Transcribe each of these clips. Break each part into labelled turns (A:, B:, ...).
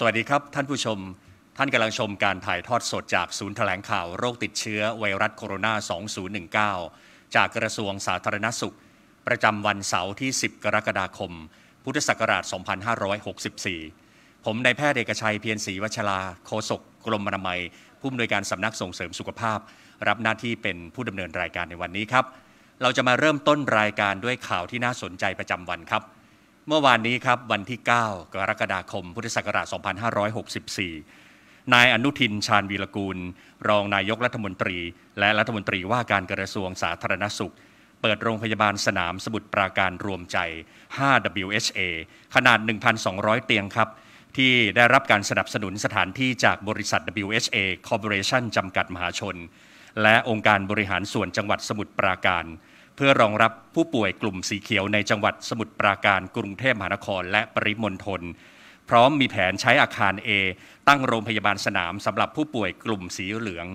A: สวัสดีครับท่านผู้ชม ท่านกำลังชมการถ่ายทอดสดจากศูนย์แถลงข่าวโรคติดเชื้อไวรัสโคโรนา 2019 จากกระทรวงสาธารณสุข ประจำวันเสาร์ที่ 10 กรกฎาคม พุทธศักราช 2564 ผมนายแพทย์เอกชัยเพียรศรีวัชราโฆษกกรมอนามัย ผู้อำนวยการสำนักส่งเสริมสุขภาพ รับหน้าที่เป็นผู้ดำเนินรายการในวันนี้ครับเราจะมาเริ่มต้นรายการด้วยข่าวที่น่าสนใจประจำวันครับเมื่อวานนี้ครับ วันที่ 9 กรกฎาคม พุทธศักราช 2564 นายอนุทินชาญวีรกูล รองนายกรัฐมนตรี และรัฐมนตรีว่าการกระทรวงสาธารณสุข เปิดโรงพยาบาลสนามสมุทรปราการรวมใจ 5WHA ขนาด 1,200 เตียงครับ ที่ได้รับการสนับสนุนสถานที่จากบริษัท WHA Corporation จำกัดมหาชน และองค์การบริหารส่วนจังหวัดสมุทรปราการเพื่อรองรับผู้ป่วยกลุ่มสีเขียวในจังหวัดสมุทรปราการกรุงเทพมหานครและปริมณฑลพร้อมมีแผนใช้อาคาร A ตั้งโรงพยาบาลสนามสำหรับผู้ป่วยกลุ่มสีเหลือง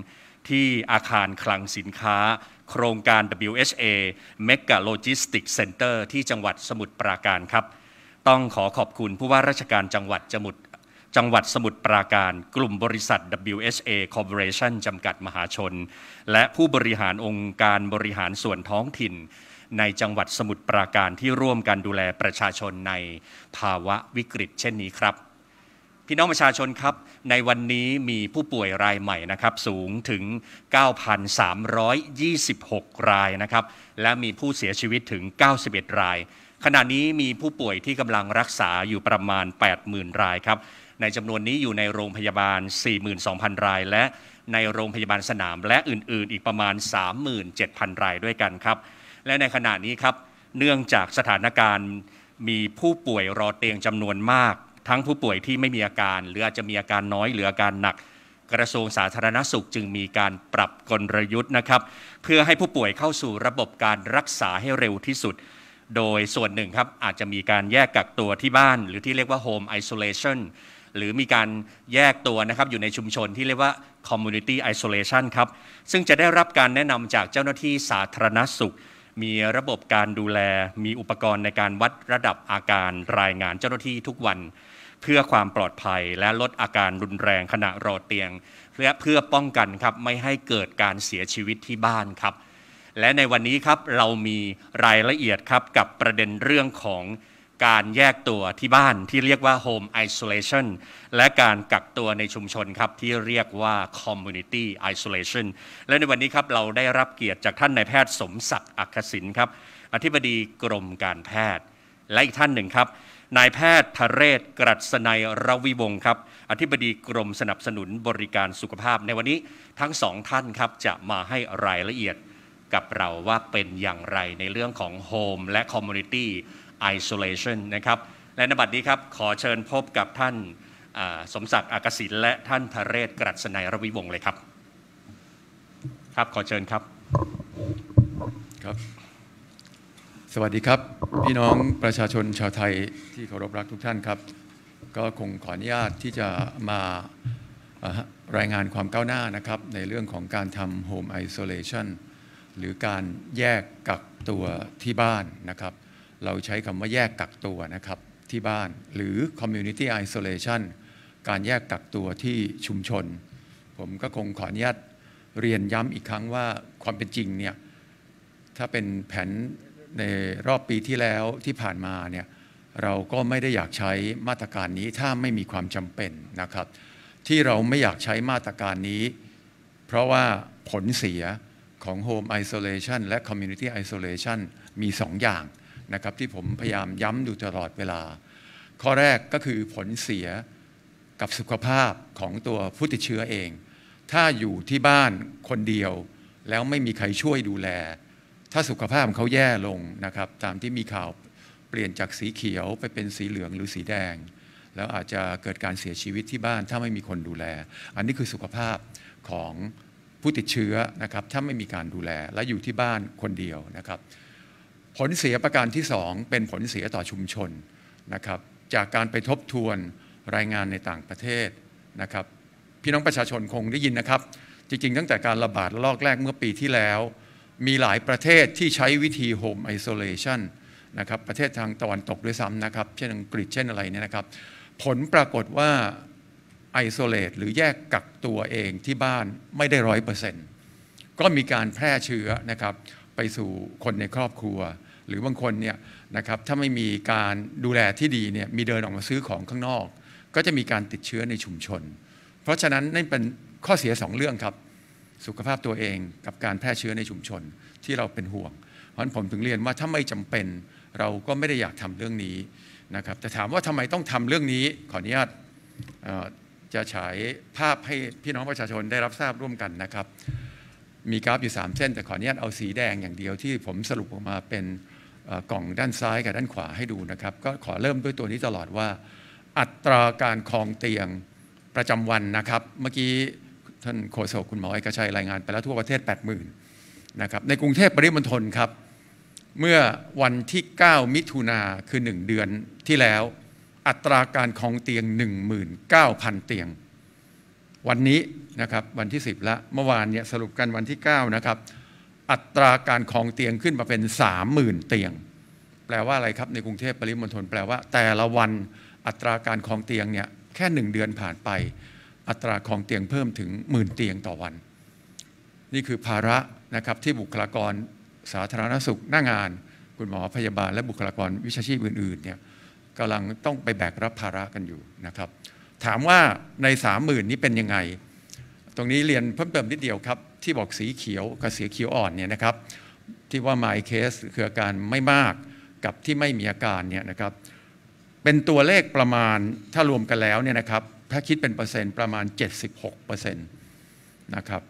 A: ที่อาคารคลังสินค้าโครงการ WHA Mega Logistics Center ที่จังหวัดสมุทรปราการครับ ต้องขอขอบคุณผู้ว่าราชการจังหวัดสมุทรจังหวัดสมุทรปราการกลุ่มบริษัท WSA Corporation จำกัดมหาชน และผู้บริหารองค์การบริหารส่วนท้องถิ่น ในจังหวัดสมุทรปราการที่ร่วมกันดูแลประชาชนในภาวะวิกฤต เช่นนี้ครับ พี่น้องประชาชนครับ ในวันนี้มีผู้ป่วยรายใหม่นะครับสูงถึง 9,326 รายนะครับและมีผู้เสียชีวิตถึง 91 ราย ขณะนี้มีผู้ป่วยที่กำลังรักษาอยู่ประมาณ 80,000 รายครับในจำนวนนี้อยู่ในโรงพยาบาล 42,000 ราย และในโรงพยาบาลสนามและอื่นๆ อีกประมาณ 37,000 รายด้วยกันครับ และในขณะนี้ครับ เนื่องจากสถานการณ์มีผู้ป่วยรอเตียงจำนวนมาก ทั้งผู้ป่วยที่ไม่มีอาการหรืออาจจะมีอาการน้อยหรืออาการหนัก กระทรวงสาธารณสุขจึงมีการปรับกลยุทธ์นะครับ เพื่อให้ผู้ป่วยเข้าสู่ระบบการรักษาให้เร็วที่สุด โดยส่วนหนึ่งครับอาจจะมีการแยกกักตัวที่บ้าน หรือที่เรียกว่า Home Isolation หรือมีการแยกตัวนะครับ อยู่ในชุมชนที่เรียกว่า community isolation ครับ ซึ่งจะได้รับการแนะนำจากเจ้าหน้าที่สาธารณสุข มีระบบการดูแลมีอุปกรณ์ในการวัดระดับอาการรายงานเจ้าหน้าที่ทุกวัน เพื่อความปลอดภัยและลดอาการรุนแรงขณะรอเตียงและเพื่อป้องกันครับ ไม่ให้เกิดการเสียชีวิตที่บ้านครับ และในวันนี้ครับเรามีรายละเอียดครับกับประเด็นเรื่องของการแยกตัวที่บ้านที่เรียกว่า home isolation และการกักตัวในชุมชนครับที่เรียกว่า community isolation และในวันนี้ครับเราได้รับเกียรติจากท่านนายแพทย์สมศักดิ์อักษินครับอธิบดีกรมการแพทย์ และอีกท่านหนึ่งครับ นายแพทย์ทะเรศกรัศนัยรวิวงศ์ครับอธิบดีกรมสนับสนุนบริการสุขภาพ ในวันนี้ทั้งสองท่านครับจะมาให้รายละเอียดกับเราว่าเป็นอย่างไรในเรื่องของโฮมและคอมมูนิตี้ Isolation นะครับและในบัดนี้ครับขอเชิญพบกับท่านสมศักดิ์อากศิลและท่านพระเรศกรัชนายรวิวงศ์เลยครับ ครับขอเชิญครับ
B: ครับ สวัสดีครับ พี่น้องประชาชนชาวไทยที่เคารพรักทุกท่านครับ ก็คงขออนุญาตที่จะมารายงานความก้าวหน้านะครับ ในเรื่องของการทำ Home Isolation หรือการแยกกักตัวที่บ้านนะครับเราใช้คำว่าแยกกักตัวนะครับที่บ้านหรือ community isolation การแยกกักตัวที่ชุมชน ผมก็คงขออนุญาตเรียนย้ำอีกครั้งว่าความเป็นจริงเนี่ย ถ้าเป็นแผนในรอบปีที่แล้วที่ผ่านมาเนี่ยเราก็ไม่ได้อยากใช้มาตรการนี้ถ้าไม่มีความจำเป็นนะครับ ที่เราไม่อยากใช้มาตรการนี้ เพราะว่าผลเสียของ Home Isolation และ Community Isolation มี 2 อย่างนะครับที่ผมพยายามย้ำดูตลอดเวลา ข้อแรกก็คือผลเสียกับสุขภาพของตัวผู้ติดเชื้อเอง ถ้าอยู่ที่บ้านคนเดียว แล้วไม่มีใครช่วยดูแล ถ้าสุขภาพของเขาแย่ลงนะครับ ตามที่มีข่าวเปลี่ยนจากสีเขียวไปเป็นสีเหลืองหรือสีแดง แล้วอาจจะเกิดการเสียชีวิตที่บ้านถ้าไม่มีคนดูแล อันนี้คือสุขภาพของผู้ติดเชื้อนะครับ ถ้าไม่มีการดูแล และอยู่ที่บ้านคนเดียวนะครับผลเสียประการที่สองเป็นผลเสียต่อชุมชนนะครับจากการไปทบทวนรายงานในต่างประเทศนะครับ พี่น้องประชาชนคงได้ยินนะครับ จริงๆตั้งแต่การระบาดะลอกแรกเมื่อปีที่แล้ว มีหลายประเทศที่ใช้วิธีโฮมไอโซเลชันนะครับประเทศทางตะวันตกด้วยซ้ำนะครับ เช่นอังกฤษเช่นอะไรเนี่ยนะครับ ผลปรากฏว่าไอโซเลตหรือแยกกักตัวเองที่บ้านไม่ได้ร้อยเปอร์เซ็นต์ก็มีการแพร่เชื้อนะครับไปสู่คนในครอบครัวหรือบางคนเนี่ย นะครับถ้าไม่มีการดูแลที่ดีเนี่ยมีเดินออกมาซื้อของข้างนอก ก็จะมีการติดเชื้อในชุมชน เพราะฉะนั้นนั่นเป็นข้อเสียสองเรื่องครับ สุขภาพตัวเองกับการแพร่เชื้อในชุมชนที่เราเป็นห่วง เพราะนั้นผมถึงเรียนว่าถ้าไม่จำเป็นเราก็ไม่ได้อยากทำเรื่องนี้นะครับ แต่ถามว่าทำไมต้องทำเรื่องนี้ขออนุญาตจะฉายภาพให้พี่น้องประชาชนได้รับทราบร่วมกันนะครับมีกราฟอยู่3เส้น แต่ขออนุญาตเอาสีแดงอย่างเดียวที่ผมสรุปออกมาเป็นกล่องด้านซ้ายกับด้านขวาให้ดูนะครับ ก็ขอเริ่มด้วยตัวนี้ตลอดว่าอัตราการคลองเตียงประจำวันนะครับ เมื่อกี้ท่านโฆษกคุณหมอเอกชัย รายงานไปแล้วทั่วประเทศ 80,000 นะครับ ในกรุงเทพปริมณฑลครับ เมื่อวันที่ 9 มิถุนาคือ 1 เดือนที่แล้วอัตราการคลองเตียง 19,000เตียงวันนี้นะครับวันที่ 10ละเมื่อวานเนี่ยสรุปกันวันที่9นะครับ อัตราการคลองเตียงขึ้นมาเป็น 30,000เตียง แปลว่าอะไรครับในกรุงเทพปริมณฑลแปลว่าแต่ละวันอัตราการคลองเตียงเนี่ยแค่หนึ่งเดือนผ่านไป อัตราคลองเตียงเพิ่มถึงหมื่นเตียงต่อวัน นี่คือภาระนะครับที่บุคลากร สาธารณสุข หน้างานคุณหมอพยาบาลและบุคลากรวิชาชีพอื่นๆเนี่ยกำลังต้องไปแบกรับภาระกันอยู่นะครับถามว่าใน 3 0 0 0่นี้เป็นยังไง ตรงนี้เรียนเพิ่มเติมนิดเดียวครับ ที่บอกสีเขียวกับสีเขียวอ่อนเนี่ยนะครับ ที่ว่า my case คืออาการไม่มากกับที่ไม่มีอาการเนี่ยนะครับ เป็นตัวเลขประมาณถ้ารวมกันแล้วเนี่ยนะครับถ้าคิดเป็นเปอร์เซ็นต์ประมาณ76%นะครับ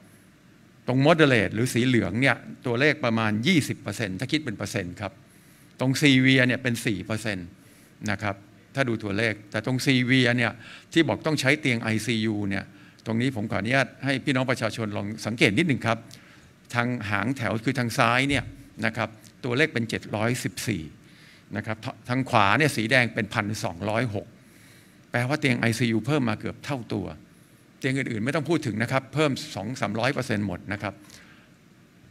B: ตรง moderate หรือสีเหลืองเนี่ยตัวเลขประมาณ20%ถ้าคิดเป็นเปอร์เซ็นต์ครับตรงซีเวียเนี่ยเป็น4%นะครับถ้าดูตัวเลขแต่ตรง CV เนี่ยที่บอกต้องใช้เตียง ICU เนี่ยตรงนี้ผมขออนุญาตให้พี่น้องประชาชนลองสังเกตนิดหนึ่งครับทางหางแถวคือทางซ้ายเนี่ยนะครับตัวเลขเป็น 714 นะครับทางขวาเนี่ยสีแดงเป็น 1,206แปลว่าเตียง ICU เพิ่มมาเกือบเท่าตัว เตียงอื่นๆ ไม่ต้องพูดถึงนะครับ เพิ่ม 2-300%หมดนะครับ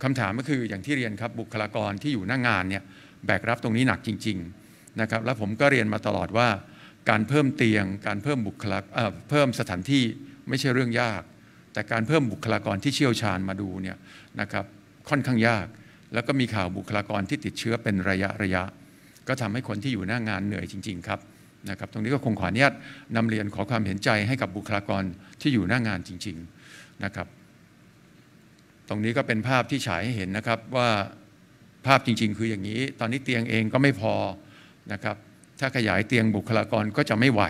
B: คำถามก็คืออย่างที่เรียนครับ บุคลากรที่อยู่หน้างงานเนี่ยแบกรับตรงนี้หนักจริง ๆนะครับและผมก็เรียนมาตลอดว่าการเพิ่มเตียงการเพิ่มบุคลาเพิ่มสถานที่ไม่ใช่เรื่องยาก แต่การเพิ่มบุคลากรที่เชี่ยวชาญมาดูเนี่ยนะครับค่อนข้างยากแล้วก็มีข่าวบุคลากรที่ติดเชื้อเป็นระยะระยะ ก็ทำให้คนที่อยู่หน้างานเหนื่อยจริง ๆ ครับนะครับตรงนี้ก็คงขออนุญาตนำเรียนขอความเห็นใจให้กับบุคลากรที่อยู่หน้างานจริงๆนะครับตรงนี้ก็เป็นภาพที่ฉายให้เห็นนะครับว่าภาพจริง ๆ คืออย่างนี้ ตอนนี้เตียงเองก็ไม่พอนะครับถ้าขยายเตียงบุคลากรก็จะไม่ไหว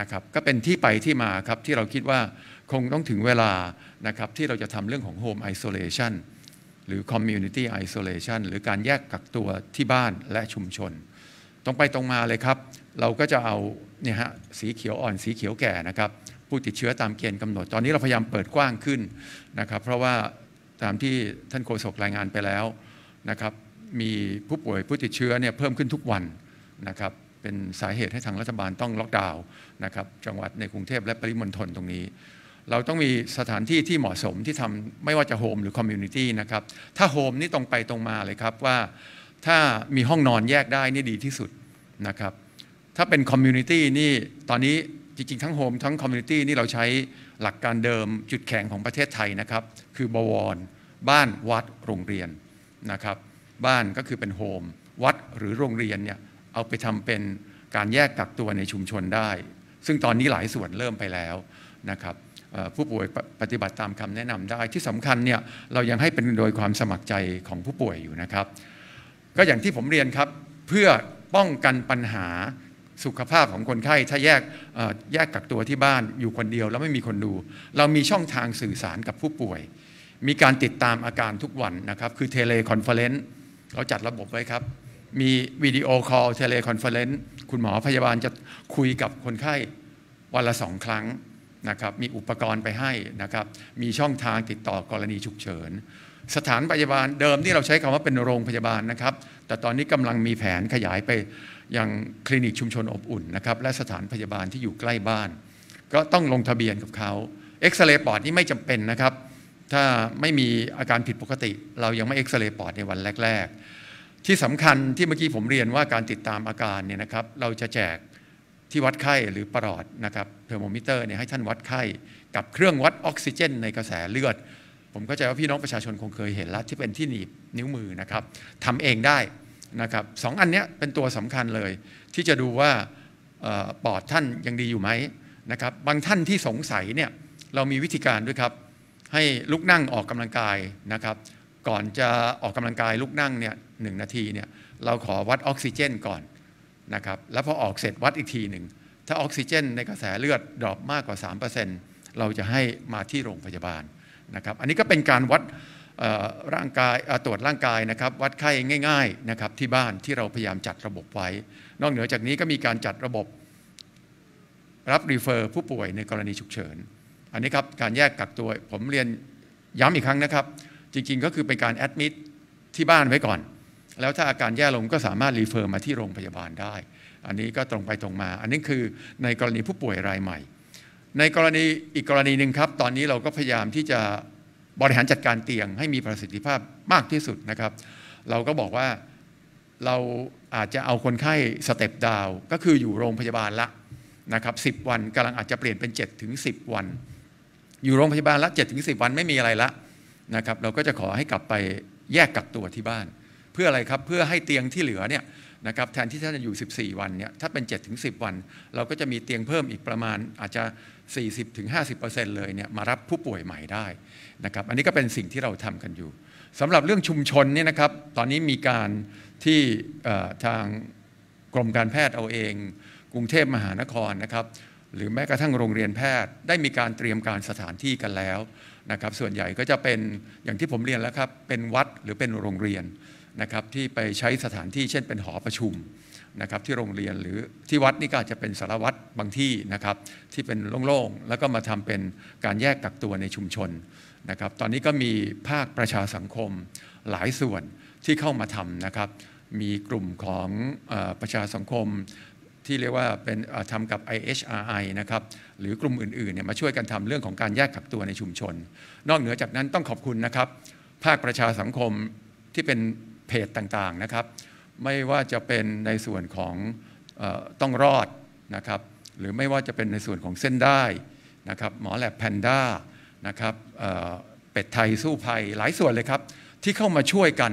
B: นะครับก็เป็นที่ไปที่มาครับ ที่เราคิดว่าคงต้องถึงเวลานะครับที่เราจะทำเรื่องของ Home Isolation หรือ Community Isolation หรือการแยกกักตัวที่บ้านและชุมชนตรงไปตรงมาเลยครับ เราก็จะเอาเนี่ยฮะสีเขียวอ่อนสีเขียวแก่นะครับ ผู้ติดเชื้อตามเกณฑ์กำหนดตอนนี้เราพยายามเปิดกว้างขึ้นนะครับเพราะว่าตามที่ท่านโฆษกรายงานไปแล้วนะครับมีผู้ป่วยผู้ติดเชื้อเนี่ยเพิ่มขึ้นทุกวันนะครับ เป็นสาเหตุให้ทางรัฐบาลต้องล็อกดาวน์นะครับ จังหวัดในกรุงเทพและปริมณฑลตรงนี้ เราต้องมีสถานที่ที่เหมาะสมที่ทำไม่ว่าจะโฮมหรือคอมมูนิตี้นะครับ ถ้าโฮมนี่ตรงไปตรงมาเลยครับว่าถ้ามีห้องนอนแยกได้นี่ดีที่สุดนะครับ ถ้าเป็นคอมมูนิตี้นี่ ตอนนี้จริงๆ ทั้งโฮมทั้งคอมมูนิตี้นี่เราใช้หลักการเดิมจุดแข็งของประเทศไทยนะครับ คือบวร บ้านวัดโรงเรียนนะครับ บ้านก็คือเป็นโฮม วัดหรือโรงเรียนเนี่ยเอาไปทำเป็นการแยกกักตัวในชุมชนได้ ซึ่งตอนนี้หลายส่วนเริ่มไปแล้วนะครับผู้ป่วยปฏิบัติตามคำแนะนำได้ที่สำคัญเนี่ยเรายังให้เป็นโดยความสมัครใจของผู้ป่วยอยู่นะครับ ก็อย่างที่ผมเรียนครับเพื่อป้องกันปัญหาสุขภาพของคนไข้ ถ้าแยกแยกกักตัวที่บ้านอยู่คนเดียวแล้วไม่มีคนดู เรามีช่องทางสื่อสารกับผู้ป่วย มีการติดตามอาการทุกวันนะครับ คือเทเลคอนเฟลเลนต์เราจัดระบบไว้ครับมีวิดีโอคอลเทเลคอนเฟอเรนซ์คุณหมอพยาบาลจะคุยกับคนไข้วันละสองครั้งนะครับ มีอุปกรณ์ไปให้นะครับ มีช่องทางติดต่อกรณีฉุกเฉิน สถานพยาบาลเดิมที่เราใช้คำว่าเป็นโรงพยาบาลนะครับ แต่ตอนนี้กำลังมีแผนขยายไปยังคลินิกชุมชนอบอุ่นนะครับ และสถานพยาบาลที่อยู่ใกล้บ้าน ก็ต้องลงทะเบียนกับเขาเอ็กซเรย์ปอดนี่ไม่จำเป็นนะครับ ถ้าไม่มีอาการผิดปกติเรายังไม่เอ็กซเรย์ปอดในวันแรก ๆที่สำคัญที่เมื่อกี้ผมเรียนว่าการติดตามอาการเนี่ยนะครับ เราจะแจกที่วัดไข้หรือปรอดนะครับเทอร์โมมิเตอร์เนี่ยให้ท่านวัดไข้ กับเครื่องวัดออกซิเจนในกระแสเลือด ผมเข้าใจว่าพี่น้องประชาชนคงเคยเห็นแล้วที่เป็นที่หนีบนิ้วมือนะครับทำเองได้นะครับสองอันนี้เป็นตัวสำคัญเลย ที่จะดูว่าปอดท่านยังดีอยู่ไหมนะครับ บางท่านที่สงสัยเนี่ยเรามีวิธีการด้วยครับ ให้ลุกนั่งออกกำลังกายนะครับก่อนจะออกกำลังกายลุกนั่งเนี่ยหนาทีเนี่ยเราขอวัดออกซิเจนก่อนนะครับแล้วพอออกเสร็จวัดอีกทีหนึ่ง ถ้าออกซิเจนในกระแสเลือดดรอปมากกว่า 3%เราจะให้มาที่โรงพยาบาลนะครับ อันนี้ก็เป็นการวัดร่างกายตรวจร่างกายนะครับวัดไข้ง่ายๆนะครับที่บ้านที่เราพยายามจัดระบบไว้ นอกเหนือจากนี้ก็มีการจัดระบบรับรีเฟอร์ผู้ป่วยในกรณีฉุกเฉินอันนี้ครับการแยกกักตัวผมเรียนย้ำอีกครั้งนะครับจริงๆ ก็คือเป็นการแอดมิดที่บ้านไว้ก่อน แล้วถ้าอาการแย่ลงก็สามารถรีเฟอร์มาที่โรงพยาบาลได้ อันนี้ก็ตรงไปตรงมา อันนี้คือในกรณีผู้ป่วยรายใหม่ ในกรณีอีกกรณีหนึ่งครับ ตอนนี้เราก็พยายามที่จะบริหารจัดการเตียง ให้มีประสิทธิภาพมากที่สุดนะครับ เราก็บอกว่าเราอาจจะเอาคนไข้สเต็ปดาวก็คืออยู่โรงพยาบาลละนะครับสิวันกำลังอาจจะเปลี่ยนเป็น7สิวัน อยู่โรงพยาบาลละ7สิวันไม่มีอะไรละนะครับเราก็จะขอให้กลับไปแยกกักตัวที่บ้าน เพื่ออะไรครับ เพื่อให้เตียงที่เหลือเนี่ยนะครับแทนที่ท่านจะอยู่ 14 วันเนี่ยถ้าเป็น7สิวัน เราก็จะมีเตียงเพิ่มอีกประมาณอาจจะ 4 0ห้เลยเนี่ยมารับผู้ป่วยใหม่ได้นะครับอันนี้ก็เป็นสิ่งที่เราทำกันอยู่สำหรับเรื่องชุมชนเนี่ยนะครับตอนนี้มีการที่ทางกรมการแพทย์เอาเอง กรุงเทพมหานครนะครับหรือแม้กระทั่งโรงเรียนแพทย์ได้มีการเตรียมการสถานที่กันแล้วนะครับส่วนใหญ่ก็จะเป็นอย่างที่ผมเรียนแล้วครับเป็นวัดหรือเป็นโรงเรียนนะครับที่ไปใช้สถานที่เช่นเป็นหอประชุมนะครับที่โรงเรียนหรือที่วัดนี่ก็อาจจะเป็นสารวัตรบางที่นะครับที่เป็นโล่งๆ แล้วก็มาทำเป็นการแยกกักตัวในชุมชนนะครับตอนนี้ก็มีภาคประชาสังคมหลายส่วนที่เข้ามาทำนะครับมีกลุ่มของประชาสังคมที่เรียกว่าเป็นทำกับ IHRI นะครับ หรือกลุ่มอื่นๆเนี่ยมาช่วยกันทำเรื่องของการแยกกักตัวในชุมชน นอกเหนือจากนั้นต้องขอบคุณนะครับ ภาคประชาสังคมที่เป็นเพจต่าง ๆ นะครับ ไม่ว่าจะเป็นในส่วนของต้องรอด นะครับ หรือไม่ว่าจะเป็นในส่วนของเส้นได้นะครับหมอแลบแพนด้านะครับเป็ดไทยสู้ภัยหลายส่วนเลยครับที่เข้ามาช่วยกัน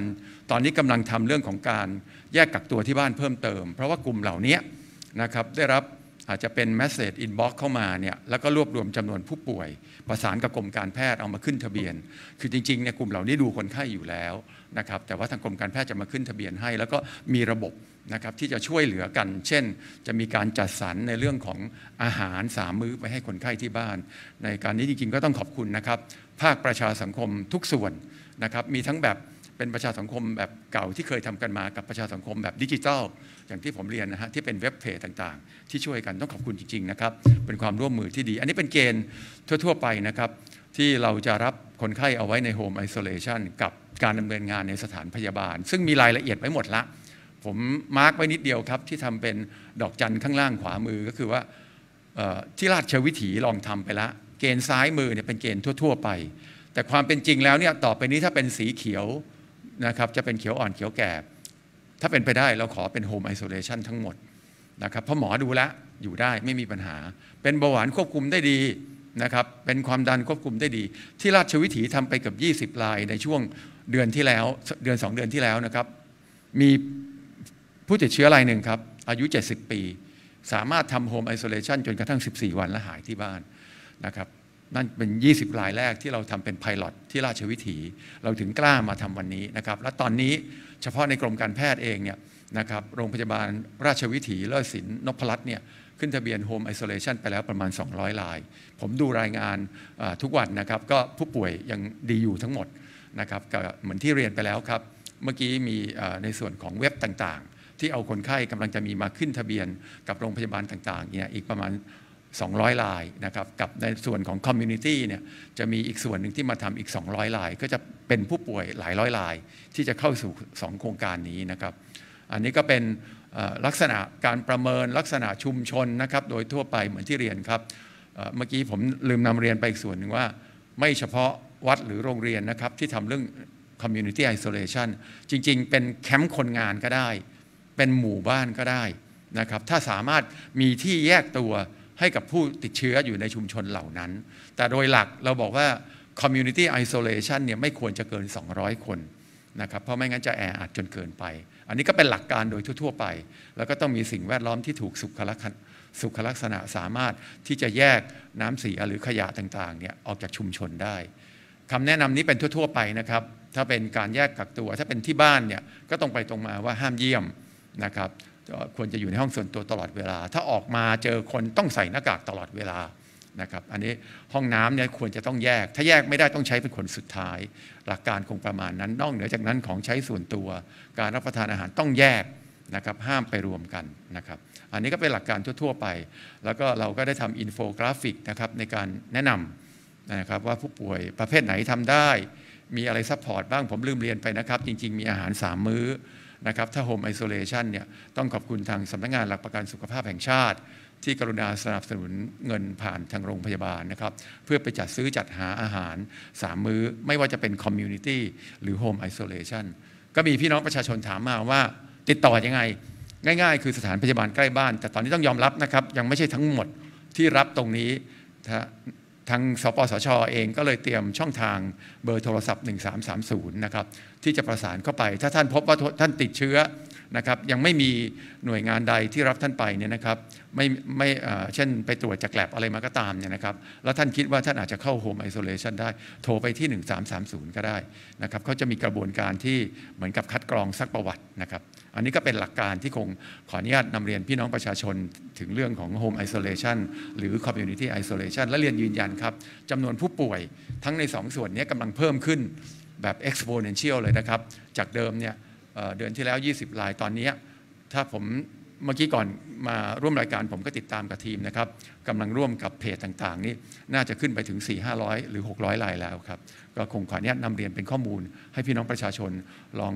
B: ตอนนี้กำลังทำเรื่องของการแยกกักตัวที่บ้านเพิ่มเติม เพราะว่ากลุ่มเหล่านี้นะครับได้รับอาจจะเป็น Message Inbox เข้ามาเนี่ยแล้วก็รวบรวมจำนวนผู้ป่วยประสานกับกรมการแพทย์เอามาขึ้นทะเบียน คือจริงๆเนี่ยกลุ่มเหล่านี้ดูคนไข้อยู่แล้วนะครับแต่ว่าทางกรมการแพทย์จะมาขึ้นทะเบียนให้แล้วก็มีระบบนะครับที่จะช่วยเหลือกัน เช่น จะมีการจัดสรรในเรื่องของอาหารสามมื้อไปให้คนไข้ที่บ้าน ในการนี้จริงๆ ก็ต้องขอบคุณนะครับภาคประชาสังคมทุกส่วนนะครับมีทั้งแบบเป็นประชาสังคมแบบเก่าที่เคยทำกันมากับประชาสังคมแบบดิจิทัลอย่างที่ผมเรียนนะฮะที่เป็นเว็บเพจต่างๆ ที่ช่วยกันต้องขอบคุณจริง ๆ นะครับ เป็นความร่วมมือที่ดี อันนี้เป็นเกณฑ์ทั่วๆ ไปนะครับ ที่เราจะรับคนไข้เอาไว้ในโฮมไอโซเลชันกับการดำเนินงานในสถานพยาบาล ซึ่งมีรายละเอียดไว้หมดละผมมาร์กไว้นิดเดียวครับที่ทำเป็นดอกจันข้างล่างขวามือก็คือว่าที่ราชวิถีลองทำไปละ เกณฑ์ซ้ายมือเนี่ยเป็นเกณฑ์ทั่วๆไป แต่ความเป็นจริงแล้วเนี่ยต่อไปนี้ถ้าเป็นสีเขียวนะครับจะเป็นเขียวอ่อนเขียวแก่ถ้าเป็นไปได้เราขอเป็นโฮมไอโซเลชันทั้งหมดนะครับเพราะหมอดูแลอยู่ได้ไม่มีปัญหาเป็นเบาหวานควบคุมได้ดีนะครับเป็นความดันควบคุมได้ดี ที่ราชวิถีทำไปเกือบ20รายในช่วงเดือนที่แล้วเดือน 2 เดือนที่แล้วนะครับมีผู้ติดเชื้อรายหนึ่งครับ อายุ 70 ปี สามารถทำโฮมไอโซเลชันจนกระทั่ง 14 วันและหายที่บ้านนะครับนั่นเป็น 20รายแรกที่เราทำเป็นไพลอตที่ราชวิถีเราถึงกล้ามาทำวันนี้นะครับ และตอนนี้เฉพาะในกรมการแพทย์เองเนี่ยนะครับโรงพยาบาลราชวิถีเลิศศิลป์นพรัตน์เนี่ยขึ้นทะเบียนโฮมไอโซเลชันไปแล้วประมาณ 200ราย ผมดูรายงานทุกวันนะครับก็ผู้ป่วยยังดีอยู่ทั้งหมดนะครับเหมือนที่เรียนไปแล้วครับ เมื่อกี้มีในส่วนของเว็บต่างๆ ที่เอาคนไข้กำลังจะมีมาขึ้นทะเบียนกับโรงพยาบาลต่างๆเนี่ยอีกประมาณ200ลายนะครับกับในส่วนของคอมมูนิตี้เนี่ยจะมีอีกส่วนหนึ่งที่มาทำอีก 200ลาย ก็จะเป็นผู้ป่วยหลายร้อยลาย ที่จะเข้าสู่ 2 โครงการนี้นะครับอันนี้ก็เป็นลักษณะการประเมินลักษณะชุมชนนะครับโดยทั่วไปเหมือนที่เรียนครับเมื่อกี้ผมลืมนำเรียนไปอีกส่วนหนึ่งว่าไม่เฉพาะวัดหรือโรงเรียนนะครับที่ทำเรื่อง community isolation จริงๆเป็นแคมป์คนงานก็ได้ เป็นหมู่บ้านก็ได้นะครับถ้าสามารถมีที่แยกตัวให้กับผู้ติดเชื้ออยู่ในชุมชนเหล่านั้น แต่โดยหลักเราบอกว่า community isolation เนี่ยไม่ควรจะเกิน 200 คนนะครับ เพราะไม่งั้นจะแออัดจนเกินไป อันนี้ก็เป็นหลักการโดยทั่วๆไป แล้วก็ต้องมีสิ่งแวดล้อมที่ถูกสุขลักษณะสุขลักษณะสามารถที่จะแยกน้ำเสียหรือขยะต่างๆเนี่ยออกจากชุมชนได้ คำแนะนำนี้เป็นทั่วๆไปนะครับ ถ้าเป็นการแยกกักตัว ถ้าเป็นที่บ้านเนี่ยก็ต้องไปตรงมาว่าห้ามเยี่ยมนะครับควรจะอยู่ในห้องส่วนตัวตลอดเวลา ถ้าออกมาเจอคนต้องใส่หน้ากากตลอดเวลานะครับ อันนี้ห้องน้ำเนี่ยควรจะต้องแยก ถ้าแยกไม่ได้ต้องใช้เป็นคนสุดท้าย หลักการคงประมาณนั้น นอกเหนือจากนั้นของใช้ส่วนตัว การรับประทานอาหารต้องแยกนะครับ ห้ามไปรวมกันนะครับ อันนี้ก็เป็นหลักการทั่ว ๆ ไป แล้วก็เราก็ได้ทำอินโฟกราฟิกนะครับในการแนะนำนะครับว่าผู้ป่วยประเภทไหนทำได้มีอะไรซัพพอร์ตบ้างผมลืมเรียนไปนะครับ จริงๆมีอาหาร3มื้อนะครับถ้าโฮมไอโซเลชันเนี่ยต้องขอบคุณทางสำนักงงานหลักประกันสุขภาพแห่งชาติ ที่กรุณาสนับสนุนเงินผ่านทางโรงพยาบาลนะครับเพื่อไปจัดซื้อจัดหาอาหาร3มื้อไม่ว่าจะเป็นคอมมูนิตี้หรือโฮมไอโซเลชันก็มีพี่น้องประชาชนถามมาว่าติดต่ออยังไง ง่ายๆคือสถานพยาบาลใกล้บ้าน แต่ตอนนี้ต้องยอมรับนะครับยังไม่ใช่ทั้งหมดที่รับตรงนี้ทางสปสชอเองก็เลยเตรียมช่องทางเบอร์โทรศัพท์ 1330 นะครับ ที่จะประสานเข้าไปถ้าท่านพบว่าท่านติดเชื้อนะครับ ยังไม่มีหน่วยงานใดที่รับท่านไปเนี่ยนะครับไม่ไม่เช่นไปตรวจจากแลบอะไรมาก็ตามเนี่ยนะครับ แล้วท่านคิดว่าท่านอาจจะเข้าโฮมไอโซเลชันได้โทรไปที่ 1330 ก็ได้นะครับเขาจะมีกระบวนการที่เหมือนกับคัดกรองซักประวัตินะครับ อันนี้ก็เป็นหลักการที่คงขออนุญาตนำเรียนพี่น้องประชาชนถึงเรื่องของโฮมไอโซเลชันหรือคอมมูนิตี้ไอโซเลชันและเรียนยืนยันครับจำนวนผู้ป่วยทั้งใน2ส่วนนี้กำลังเพิ่มขึ้นแบบ exponential เลยนะครับจากเดิมเนี่ยเดือนที่แล้ว20รายตอนนี้ถ้าผมเมื่อกี้ก่อนมาร่วมรายการผมก็ติดตามกับทีมนะครับกำลังร่วมกับเพจต่างๆนี่น่าจะขึ้นไปถึง 4 500 หรือ 600รายแล้วครับก็คงขออนุญาตนำเรียนเป็นข้อมูล ให้พี่น้องประชาชนลอง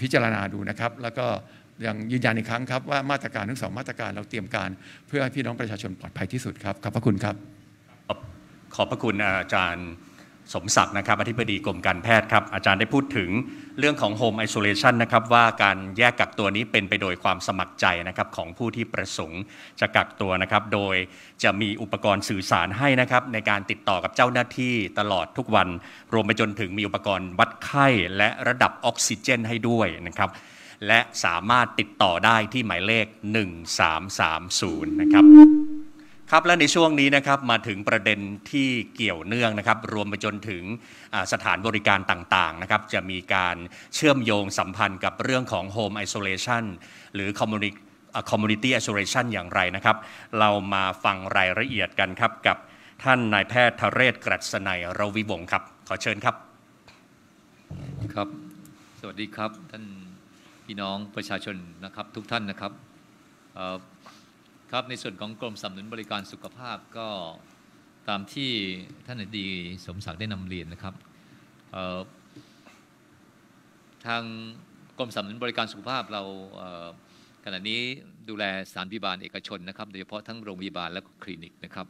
B: พิจารณาดูนะครับ แล้วก็ยังยืนยันอีกครั้งครับว่ามาตรการทั้งสองมาตรการเราเตรียมการ เพื่อให้พี่น้องประชาชนปลอดภัยที่สุดครับขอบพระคุณครับ
A: ขอบพระคุณอาจารย์สมศักดิ์นะครับอธิบดีกรมการแพทย์ครับอาจารย์ได้พูดถึงเรื่องของโฮมไอโซเลชันนะครับว่าการแยกกักตัวนี้เป็นไปโดยความสมัครใจนะครับของผู้ที่ประสงค์จะกักตัวนะครับโดยจะมีอุปกรณ์สื่อสารให้นะครับในการติดต่อกับเจ้าหน้าที่ตลอดทุกวันรวมไปจนถึงมีอุปกรณ์วัดไข้และระดับออกซิเจน ให้ด้วยนะครับและสามารถติดต่อได้ที่หมายเลข1330นะครับครับและในช่วงนี้นะครับมาถึงประเด็นที่เกี่ยวเนื่องนะครับรวมไปจนถึงสถานบริการต่างๆนะครับจะมีการเชื่อมโยงสัมพันธ์กับเรื่องของ Home Isolation หรือ Community Isolation อย่างไรนะครับเรามาฟังรายละเอียดกันครับกับท่านนายแพทย์ทเรศกรัศนัยรวิวงศ์ครับ ขอเชิญครับ ครับ สวัสดีครับท
C: ่านพี่น้องประชาชนนะครับทุกท่านนะครับครับ ในส่วนของกรมสนับสนุนบริการสุขภาพก็ตามที่ท่านอดี สมศักดิ์ได้นำเรียนนะครับ ทางกรมสนับสนุนบริการสุขภาพเราขณะนี้ดูแลสถานพิบาลเอกชนนะครับโดยเฉพาะทั้งโรงพยาบาลและคลินิกนะครับ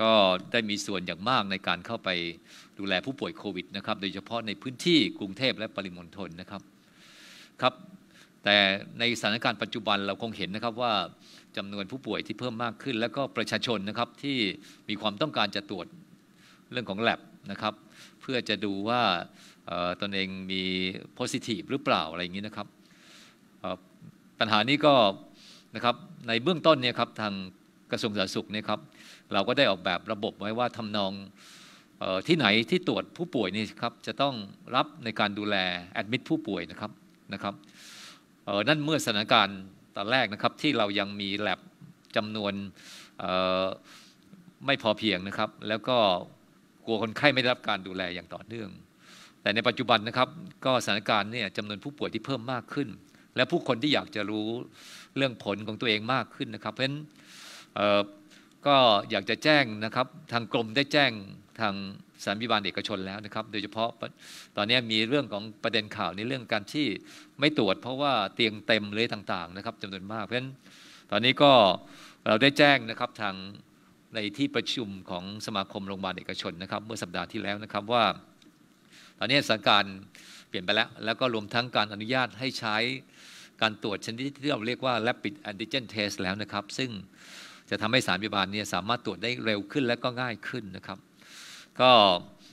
C: ก็ได้มีส่วนอย่างมากในการเข้าไปดูแลผู้ป่วยโควิดนะครับ โดยเฉพาะในพื้นที่กรุงเทพและปริมณฑลนะครับครับ แต่ในสถานการณ์ปัจจุบันเราคงเห็นนะครับว่าจำนวนผู้ป่วยที่เพิ่มมากขึ้น แล้วก็ประชาชนนะครับที่มีความต้องการจะตรวจเรื่องของแ a บนะครับเพื่อจะดูว่าตนเองมี positive หรือเปล่า อะไรอย่างนี้นะครับ ปัญหานี้ก็นะครับในเบื้องต้นเนี่ยครับ ทางกระทรวงสาธารณสุขเนี่ยครับ เราก็ได้ออกแบบระบบไว้ว่า ทำนองที่ไหนที่ตรวจผู้ป่วยนี่ครับจะต้องรับในการดูแลแอดมิดผู้ป่วยนะครับนะครับนั่นเมื่อสถานการณ์ตอนแรกนะครับที่เรายังมีแลบจำนวนไม่พอเพียงนะครับ แล้วก็กลัวคนไข้ไม่ได้รับการดูแลอย่างต่อเนื่อง แต่ในปัจจุบันนะครับก็สถานการณ์เนี่ยจำนวนผู้ป่วยที่เพิ่มมากขึ้น และผู้คนที่อยากจะรู้เรื่องผลของตัวเองมากขึ้นนะครับ เพราะฉะนั้นก็อยากจะแจ้งนะครับทางกรมได้แจ้งทางสานพิบาลเอกชนแล้วนะครับ โดยเฉพาะตอนนี้มีเรื่องของประเด็นข่าวในเรื่องการที่ไม่ตรวจ เพราะว่าเตียงเต็มเลยต่างๆนะครับจำนวนมากเพราะฉะนั้นตอนนี้ก็เราได้แจ้งนะครับทางในที่ประชุมของสมาคมโรงพยาบาลเอกชนนะครับ เมื่อสัปดาห์ที่แล้วนะครับว่า ตอนนี้สถานการณ์เปลี่ยนไปแล้ว แล้วก็รวมทั้งการอนุญาตให้ใช้การตรวจชนิดที่เราเรียกว่า rapid antigen test แล้วนะครับ ซึ่งจะทำให้สารพยาบาลเนี่ยสามารถตรวจได้เร็วขึ้นและก็ง่ายขึ้นนะครับก็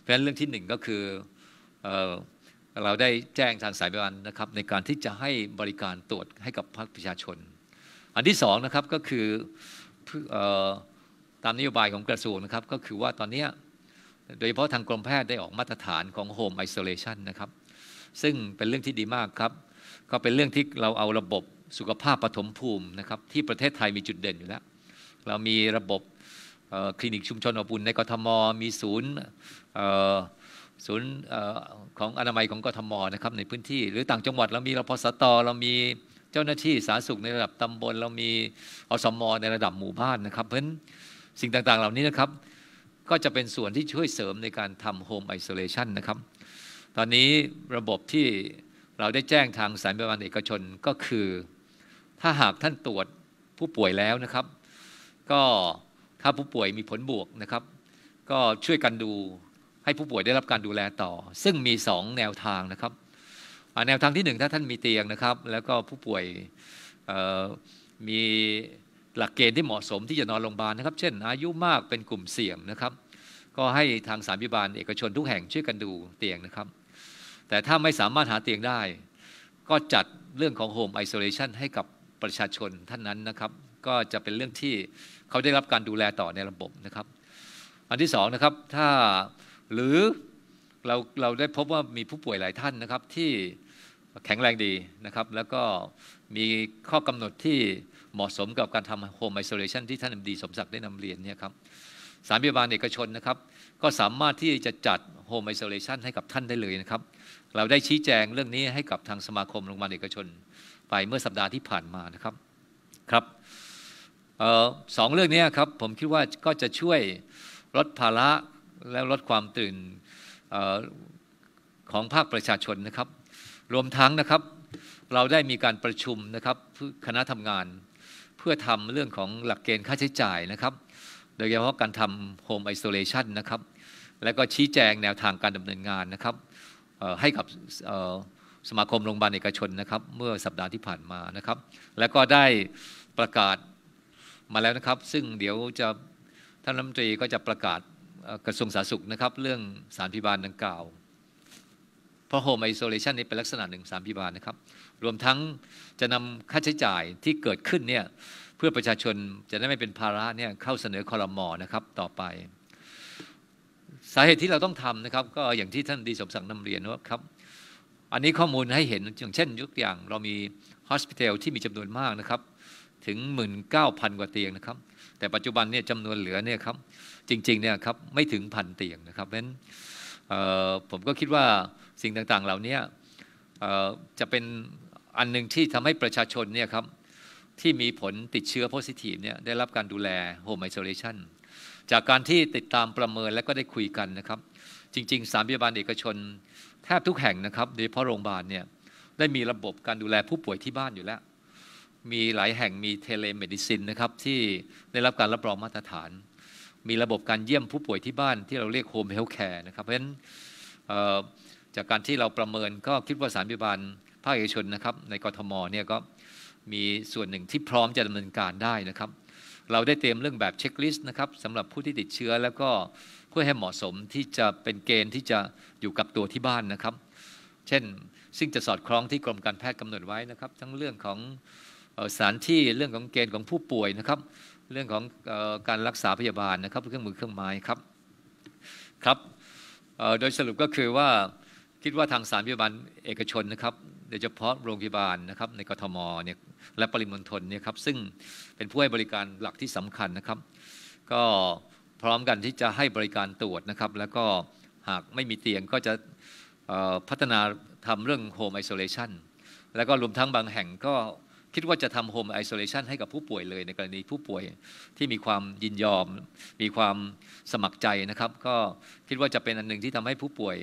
C: เพราะฉะนั้นเรื่องที่หนึ่งก็คือเเราได้แจ้งทางสายบันานะครับในการที่จะให้บริการตรวจให้กับภาคประชาชน อันที่สองนะครับก็คือออตามนโยบายของกระทรวงนะครับก็คือว่าตอนนี้โดยเฉพาะทางกรมแพทย์ได้ออกมาตรฐานของ Home Isolation นะครับซึ่งเป็นเรื่องที่ดีมากครับ ก็เป็นเรื่องที่เราเอาระบบสุขภาพปฐมภูมินะครับที่ประเทศไทยมีจุดเด่นอยู่แล้ว เรามีระบบคลินิกชุมชนอบุญในกทมมีศูนย์ศูนย์ของอนามัยของกทมนะครับ ในพื้นที่ หรือต่างจังหวัดเรามีรพสตเรามีเจ้าหน้าที่สาธารณสุขในระดับตำบลเรามีอสมในระดับหมู่บ้านนะครับ เพราะฉะนั้นสิ่งต่างๆเหล่านี้นะครับ ก็จะเป็นส่วนที่ช่วยเสริมในการทำโฮมไอโซเลชันนะครับตอนนี้ระบบที่เราได้แจ้งทางสายบริการเอกชนก็คือถ้าหากท่านตรวจผู้ป่วยแล้วนะครับก็ถ้าผู้ป่วยมีผลบวกนะครับ ก็ช่วยกันดู ให้ผู้ป่วยได้รับการดูแลต่อ ซึ่งมี2แนวทางนะครับแนวทางที่1ถ้าท่านมีเตียงนะครับ แล้วก็ผู้ป่วยมีหลักเกณฑ์ที่เหมาะสมที่จะนอนโรงพยาบาลนะครับ เช่น อายุมากเป็นกลุ่มเสี่ยงนะครับ ก็ให้ทางสามพิบาลเอกชนทุกแห่งช่วยกันดูเตียงนะครับ แต่ถ้าไม่สามารถหาเตียงได้ ก็จัดเรื่องของโฮมไอโซเลชันให้กับประชาชนท่านนั้นนะครับ ก็จะเป็นเรื่องที่เขาได้รับการดูแลต่อในระบบนะครับ อันที่สองนะครับถ้าหรือเราเราได้พบว่ามีผู้ป่วยหลายท่านนะครับ ที่แข็งแรงดีนะครับ แล้วก็มีข้อกำหนดที่เหมาะสมกับการทำโฮมไอโซเลชันที่ท่านดีสมศักดิ์ได้นำเรียนเนี่ยครับสามพยาบาลเอกชนนะครับ ก็สามารถที่จะจัดโฮมไอโซเลชันให้กับท่านได้เลยนะครับ เราได้ชี้แจงเรื่องนี้ให้กับทางสมาคมโรงพยาบาลเอกชน ไปเมื่อสัปดาห์ที่ผ่านมานะครับครับสองเรื่องนี้ครับผมคิดว่าก็จะช่วยลดภาระและลดความตื่นออของภาคประชาชนนะครับ รวมทั้งนะครับเราได้มีการประชุมนะครับคณะทำงาน เพื่อทำเรื่องของหลักเกณฑ์ค่าใช้จ่ายนะครับ โดยเฉพาะการทำโฮมไอโซเลชันนะครับและก็ชี้แจงแนวทางการดำเนินงานนะครับให้กับสมาคมโรงพยาบาลเอกชนนะครับเมื่อสัปดาห์ที่ผ่านมานะครับ และก็ได้ประกาศมาแล้วนะครับ ซึ่งเดี๋ยวจะท่านรัฐมนตรีก็จะประกาศกระทรวงสาธารณสุขนะครับ เรื่องสารพิบาลดังกล่าว เพราะโฮมไอโซเลชันนี้เป็นลักษณะหนึ่งสารพิบาลนะครับ รวมทั้งจะนำค่าใช้จ่ายที่เกิดขึ้นเนี่ยเพื่อประชาชนจะได้ไม่เป็นภาระเนี่ยเข้าเสนอคอรมอนะครับต่อไป สาเหตุที่เราต้องทำนะครับ ก็อย่างที่ท่านดีสมศักดิ์นำเรียนว่าครับ อันนี้ข้อมูลให้เห็นอย่างเช่นยกอย่างเรามีฮอสพิทอลที่มีจำนวนมากนะครับถึง 19,000กว่าเตียงนะครับ แต่ปัจจุบันเนี่ยจำนวนเหลือเนี่ยครับจริงๆเนี่ยครับไม่ถึงพันเตียงนะครับ เพราะฉะนั้นผมก็คิดว่าสิ่งต่างๆเหล่านี้จะเป็นอันหนึ่งที่ทำให้ประชาชนเนี่ยครับที่มีผลติดเชื้อโพซิทีฟเนี่ยได้รับการดูแลโฮมไอโซเลชันจากการที่ติดตามประเมินและก็ได้คุยกันนะครับ จริงๆสามพยาบาลเอกชนแทบทุกแห่งนะครับโดยเฉพาะโรงพยาบาลเนี่ยได้มีระบบการดูแลผู้ป่วยที่บ้านอยู่แล้วมีหลายแห่งมีเทเลเมดิซินนะครับที่ได้รับการรับรองมาตรฐาน มีระบบการเยี่ยมผู้ป่วยที่บ้านที่เราเรียกโฮมเฮลท์แคร์นะครับเพราะฉะนั้นจากการที่เราประเมินก็คิดว่าสารพยาบาลภาคเอกชนนะครับในกทมเนี่ยก็มีส่วนหนึ่งที่พร้อมจะดำเนินการได้นะครับ เราได้เตรียมเรื่องแบบเช็คลิสต์นะครับสำหรับผู้ที่ติดเชื้อแล้วก็เพื่อให้เหมาะสมที่จะเป็นเกณฑ์ที่จะอยู่กับตัวที่บ้านนะครับ เช่นซึ่งจะสอดคล้องที่กรมการแพทย์กำหนดไว้นะครับ ทั้งเรื่องของสถานที่เรื่องของเกณฑ์ของผู้ป่วยนะครับ เรื่องของการรักษาพยาบาลนะครับเครื่องมือเครื่องไม้ครับครับโดยสรุปก็คือว่าคิดว่าทางสารพยาบาลเอกชนนะครับโดยเฉพาะโรงพยาบาลนะครับในกทมเนี่ยและปริมณฑลเนี่ยครับซึ่งเป็นผู้ให้บริการหลักที่สำคัญนะครับ ก็พร้อมกันที่จะให้บริการตรวจนะครับแล้วก็หากไม่มีเตียงก็จะพัฒนาทำเรื่องโฮมไอโซเลชันแล้วก็รวมทั้งบางแห่งก็คิดว่าจะทำโฮมไอโซเลชันให้กับผู้ป่วยเลยในกรณีผู้ป่วยที่มีความยินยอม มีความสมัครใจนะครับ ก็คิดว่าจะเป็นอันหนึ่งที่ทำให้ผู้ป่วย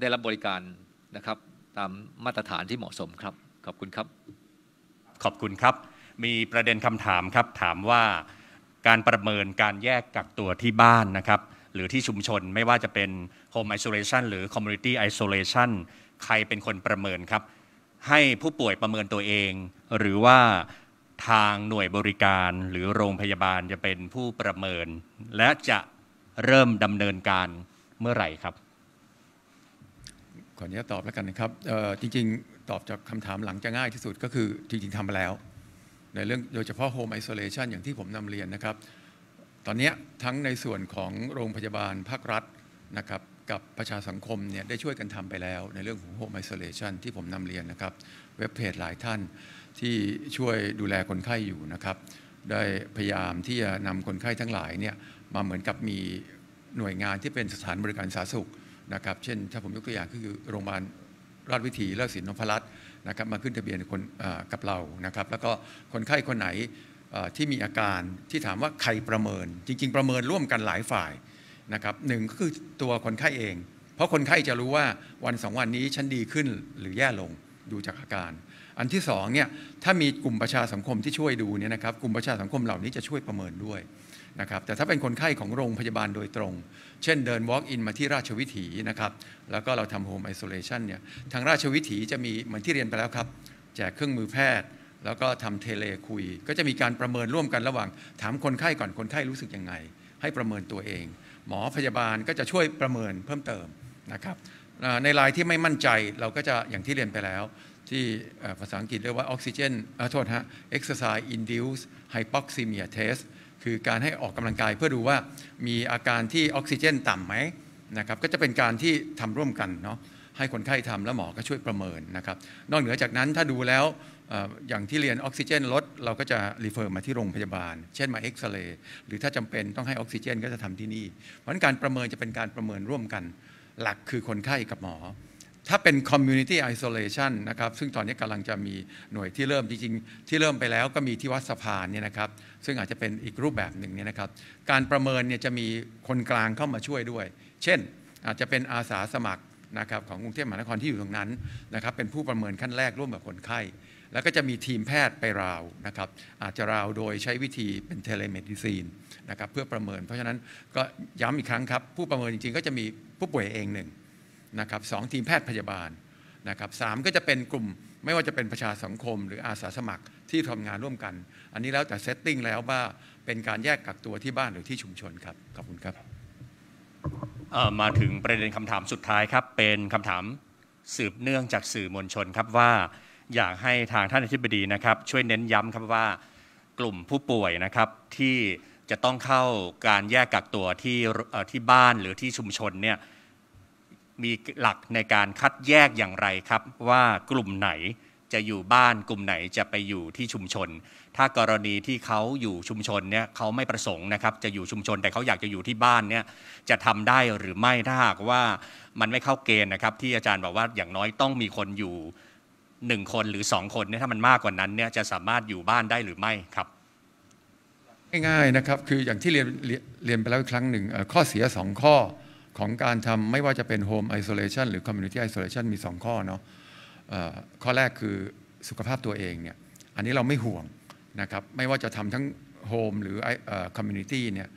C: ได้รับบริการนะครับตามมาตรฐานที่เหมาะสม
A: ครับ ขอบคุณครับ ขอบคุณครับ มีประเด็นคำถามครับถามว่าการประเมินการแยกกักตัวที่บ้านนะครับหรือที่ชุมชนไม่ว่าจะเป็นโฮมไอโซเลชันหรือคอมมูนิตี้ไอโซเลชันใครเป็นคนประเมินครับให้ผู้ป่วยประเมินตัวเอง หรือว่าทางหน่วยบริการหรือโรงพยาบาลจะเป็นผู้ประเมิน และจะเริ่มดำเนินการเมื่
B: อไหร่ครับขออนุญาตตอบแล้วกันนะครับ จริงๆ ตอบจากคำถามหลังจะง่ายที่สุดก็คือจริงๆทำมาแล้ว ในเรื่องโดยเฉพาะโฮมไอโซเลชันอย่างที่ผมนำเรียนนะครับ ตอนนี้ทั้งในส่วนของโรงพยาบาลภาครัฐนะครับกับประชาสังคมเนี่ยได้ช่วยกันทำไปแล้ว ในเรื่องของ Home Isolation ที่ผมนำเรียนนะครับเว็บเพจหลายท่าน ที่ช่วยดูแลคนไข้อยู่นะครับ ได้พยายามที่จะนำคนไข้ทั้งหลายเนี่ย มาเหมือนกับมีหน่วยงานที่เป็นสถานบริการสาธารณสุขนะครับ เช่นถ้าผมยกตัวอย่างคือโรงพยาบาลราชวิถีเลิศศิลป์นพรัตน์นะครับมาขึ้นทะเบียนคนกับเรานะครับแล้วก็คนไข้คนไหนที่มีอาการที่ถามว่าใครประเมิน จริง ๆ ประเมินร่วมกันหลายฝ่ายนะครับหนึ่งก็คือตัวคนไข้เอง เพราะคนไข้จะรู้ว่าวันสองวันนี้ฉันดีขึ้นหรือแย่ลงดูจากอาการ อันที่สองเนี่ยถ้ามีกลุ่มประชาสังคมที่ช่วยดูเนี่ยนะครับกลุ่มประชาสังคมเหล่านี้จะช่วยประเมินด้วยนะครับแต่ถ้าเป็นคนไข้ของโรงพยาบาลโดยตรง เช่นเดิน Walk in มาที่ราชวิถีนะครับ แล้วก็เราทำโฮมไอโซเลชันเนี่ยทางราชวิถีจะมีเหมือนที่เรียนไปแล้วครับแจกเครื่องมือแพทย์ แล้วก็ทำเทเลคุยก็จะมีการประเมินร่วมกันระหว่าง ถามคนไข้ก่อนคนไข้รู้สึกยังไง ให้ประเมินตัวเองหมอพยาบาลก็จะช่วยประเมินเพิ่มเติมนะครับในรายที่ไม่มั่นใจเราก็จะอย่างที่เรียนไปแล้ว ที่ภาษาอังกฤษเรียกว่าออกซิเจนโทษฮะ exercise induced hypoxemia test คือการให้ออกกำลังกายเพื่อดูว่ามีอาการที่ออกซิเจนต่ำไหมนะครับก็จะเป็นการที่ทำร่วมกันเนาะให้คนไข้ทำแล้วหมอก็ช่วยประเมินนะครับ นอกเหนือจากนั้นถ้าดูแล้วอย่างที่เรียนออกซิเจนลดเราก็จะรีเฟอร์มาที่โรงพยาบาล เช่นมาเอ็กซเรย์หรือถ้าจำเป็นต้องให้ออกซิเจน ก็จะทำที่นี่ เพราะฉะนนั้การประเมินจะเป็นการประเมินร่วมกันหลักคือคนไข้กับหมอ ถ้าเป็น community isolation นะครับ ซึ่งตอนนี้กำลังจะมีหน่วยที่เริ่มจริงๆ ที่เริ่มไปแล้วก็มีที่วัดสะพานเนี่ยนะครับซึ่งอาจจะเป็นอีกรูปแบบหนึ่งเนี่ยนะครับการประเมินเนี่ยจะมีคนกลางเข้ามาช่วยด้วย เช่นอาจจะเป็นอาสาสมัครนะครับของกรุงเทพมหานครที่อยู่ตรงนั้นนะครับเป็นผู้ประเมินขั้นแรกร่วมกับคนไข้ แล้วก็จะมีทีมแพทย์ไปราวนะครับอาจจะราวโดยใช้วิธีเป็นเทเลเมดิซีนนะครับเพื่อประเมินเพราะฉะนั้นก็ย้ำอีกครั้งครับผู้ประเมินจริงๆ ก็จะมีผู้ป่วยเองหนึ่งนะครับสทีมแพทย์พยาบาลนะครับสก็จะเป็นกลุ่มไม่ว่าจะเป็นประชาสังคมหรืออาสาสมัครที่ทำงานร่วมกัน อันนี้แล้วแต่เซตติ้งแล้วว่าเป็นการแยกกักตัวที่บ้านหรือที่ชุมชนครับขอบคุณครั
A: บมาถึงประเด็นคำถามสุดท้ายครับเป็นคำถามสืบเนื่องจากสื่อมวลชนครับว่าอยากให้ทางท่านอธิบดีนะครับช่วยเน้นย้ำครับว่ากลุ่มผู้ป่วยนะครับที่จะต้องเข้าการแยกกักตัวที่ที่บ้านหรือที่ชุมชนเนี่ยมีหลักในการคัดแยกอย่างไรครับว่ากลุ่มไหนจะอยู่บ้านกลุ่มไหนจะไปอยู่ที่ชุมชน ถ้ากรณีที่เขาอยู่ชุมชนเนี่ยเขาไม่ประสงค์นะครับ จะอยู่ชุมชนแต่เขาอยากจะอยู่ที่บ้านเนี่ยจะทำได้หรือไม่ ถ้าหากว่ามันไม่เข้าเกณฑ์นะครับ ที่อาจารย์บอกว่าอย่างน้อยต้องมีคนอยู่หนึ่งคนหรือสองคนเนี่ยถ้ามันมากกว่านั้นเนี่ยจะสามารถอยู่บ้านได้หรือไม่ครับ
B: ง่ายๆนะครับคืออย่างที่เรียนเรียนไปแล้วครั้งหนึ่งข้อเสียสองข้อของการทำไม่ว่าจะเป็นโฮมไอโซเลชันหรือคอมมูนิตี้ไอโซเลชันมี 2 ข้อเนาะข้อแรกคือสุขภาพตัวเองเนี่ยอันนี้เราไม่ห่วงนะครับไม่ว่าจะทำทั้งโฮมหรือคอมมูนิตี้เนี่ย